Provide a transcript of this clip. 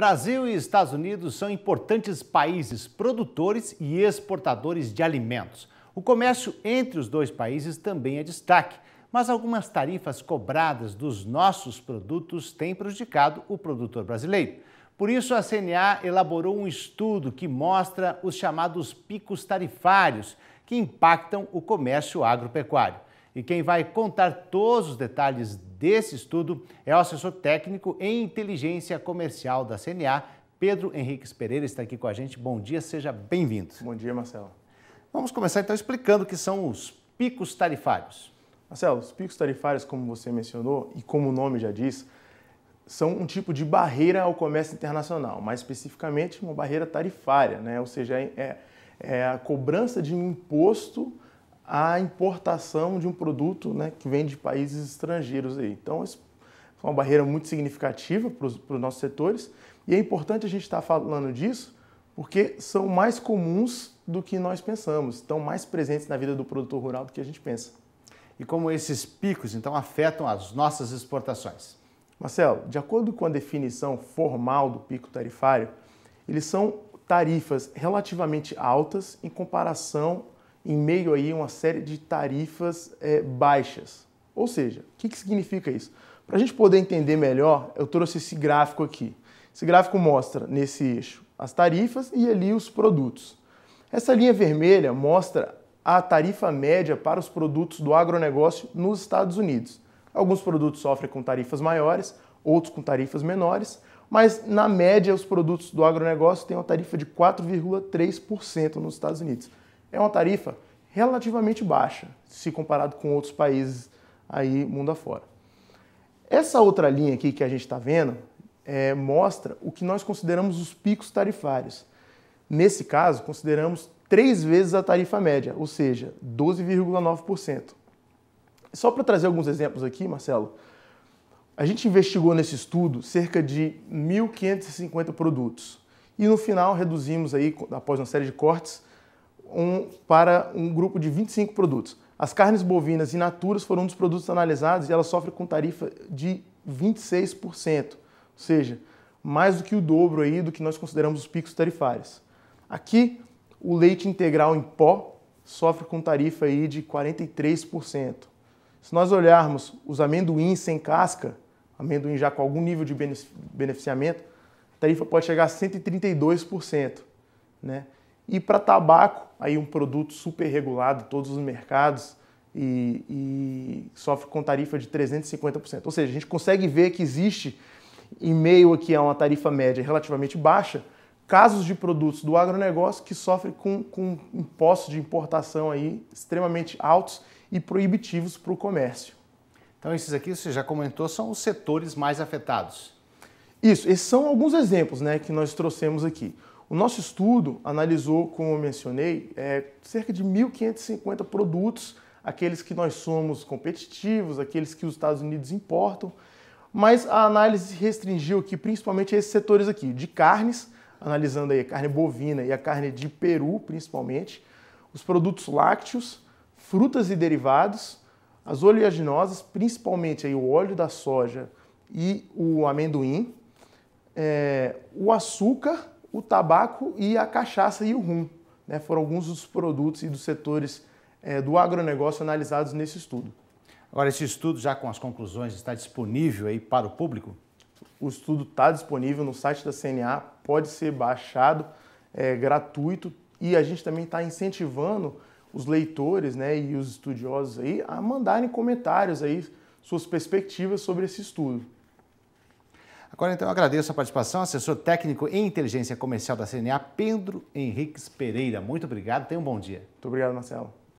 Brasil e Estados Unidos são importantes países produtores e exportadores de alimentos. O comércio entre os dois países também é destaque, mas algumas tarifas cobradas dos nossos produtos têm prejudicado o produtor brasileiro. Por isso, a CNA elaborou um estudo que mostra os chamados picos tarifários que impactam o comércio agropecuário. E quem vai contar todos os detalhes desse estudo é o assessor técnico em inteligência comercial da CNA, Pedro Henrique Pereira, está aqui com a gente. Bom dia, seja bem-vindo. Bom dia, Marcelo. Vamos começar então explicando o que são os picos tarifários. Marcelo, os picos tarifários, como você mencionou e como o nome já diz, são um tipo de barreira ao comércio internacional, mais especificamente uma barreira tarifária, né? ou seja, é, é, é a cobrança de um imposto a importação de um produto né, que vem de países estrangeiros. Aí. Então, isso é uma barreira muito significativa para os, para os nossos setores e é importante a gente estar falando disso porque são mais comuns do que nós pensamos, estão mais presentes na vida do produtor rural do que a gente pensa. E como esses picos, então, afetam as nossas exportações? Marcelo, de acordo com a definição formal do pico tarifário, eles são tarifas relativamente altas em comparação em meio aí a uma série de tarifas é, baixas. Ou seja, o que, que significa isso? Para a gente poder entender melhor, eu trouxe esse gráfico aqui. Esse gráfico mostra nesse eixo as tarifas e ali os produtos. Essa linha vermelha mostra a tarifa média para os produtos do agronegócio nos Estados Unidos. Alguns produtos sofrem com tarifas maiores, outros com tarifas menores, mas na média os produtos do agronegócio têm uma tarifa de 4,3% nos Estados Unidos é uma tarifa relativamente baixa, se comparado com outros países aí mundo afora. Essa outra linha aqui que a gente está vendo é, mostra o que nós consideramos os picos tarifários. Nesse caso, consideramos três vezes a tarifa média, ou seja, 12,9%. Só para trazer alguns exemplos aqui, Marcelo, a gente investigou nesse estudo cerca de 1.550 produtos e no final reduzimos aí, após uma série de cortes, um, para um grupo de 25 produtos. As carnes bovinas e naturas foram um dos produtos analisados e ela sofre com tarifa de 26%, ou seja, mais do que o dobro aí do que nós consideramos os picos tarifários. Aqui, o leite integral em pó sofre com tarifa aí de 43%. Se nós olharmos os amendoins sem casca, amendoim já com algum nível de beneficiamento, a tarifa pode chegar a 132%. Né? E para tabaco, aí um produto super regulado, todos os mercados, e, e sofre com tarifa de 350%. Ou seja, a gente consegue ver que existe, em meio aqui a uma tarifa média relativamente baixa, casos de produtos do agronegócio que sofrem com, com impostos de importação aí extremamente altos e proibitivos para o comércio. Então, esses aqui, você já comentou, são os setores mais afetados. Isso, esses são alguns exemplos né, que nós trouxemos aqui. O nosso estudo analisou, como eu mencionei, é, cerca de 1.550 produtos, aqueles que nós somos competitivos, aqueles que os Estados Unidos importam, mas a análise restringiu aqui principalmente a esses setores aqui, de carnes, analisando aí a carne bovina e a carne de peru, principalmente, os produtos lácteos, frutas e derivados, as oleaginosas, principalmente aí o óleo da soja e o amendoim, é, o açúcar, o tabaco e a cachaça e o rum. Né? Foram alguns dos produtos e dos setores é, do agronegócio analisados nesse estudo. Agora, esse estudo, já com as conclusões, está disponível aí para o público? O estudo está disponível no site da CNA, pode ser baixado, é gratuito, e a gente também está incentivando os leitores né, e os estudiosos aí a mandarem comentários aí, suas perspectivas sobre esse estudo. Agora, então, eu agradeço a participação, assessor técnico em inteligência comercial da CNA, Pedro Henriques Pereira. Muito obrigado, tenha um bom dia. Muito obrigado, Marcelo.